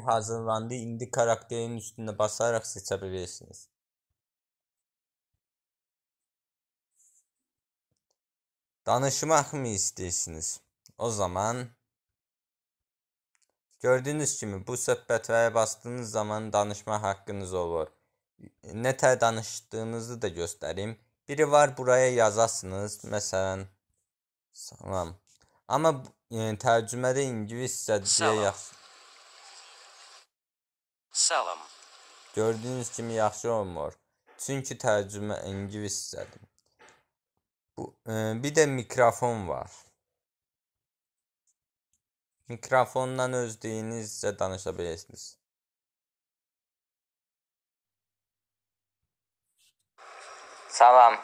hazırlandığı indi karakterin üstüne basarak seçebilirsiniz. Danışmak mı istəyirsiniz? O zaman Gördüyünüz kimi bu söhbətlərə bastığınız zaman danışma haqqınız olur. Nə tər danışdığınızı da göstərim. Biri var buraya yazasınız, məsələn, e, salam. Amma e, tərcümədə ingiliscə deyə yaxşı Salam. Gördüyünüz kimi yaxşı olmur. Çünki tərcümə ingiliscədir. Bu e, bir də mikrofon var. Mikrofondan öz dilinizcə danışa bilirsiniz. Salam.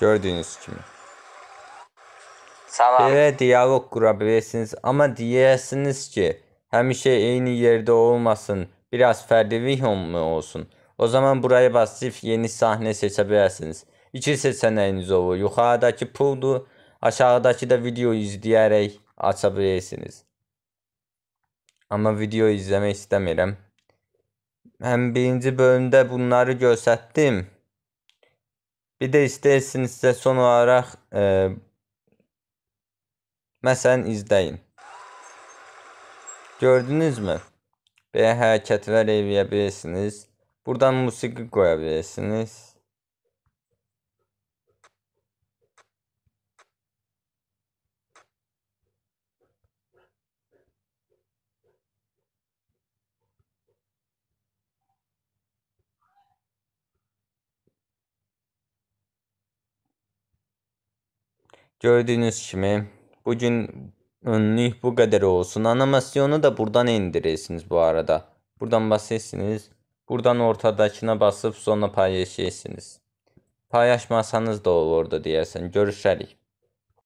Gördüyünüz kimi. Salam. Belə dialoq qura bilirsiniz, amma deyəsiniz ki, həmişə eyni yerdə olmasın. Biraz Ferdi Vihon mu olsun? O zaman buraya basıp yeni sahne seçebilirsiniz. İki seçeneğiniz olur. Yukarıdaki puldu, aşağıdaki da video izleyerek açabilirsiniz. Ama video izlemek istemiyorum. Hem birinci bölümde bunları gösterdim. Bir de istersinizsə son olaraq e, məsələn izləyin. Gördünüzmü? B hərəkət verebilirsiniz. Buradan musiqi koyabilirsiniz. Gördüğünüz kimi bugün Önlük bu qədər olsun. Animasiyonu da buradan indirirsiniz bu arada. Buradan basırsınız. Buradan ortadakına basıb sonra paylaşırsınız. Paylaşmasanız da olurdu deyəsən. Görüşərik.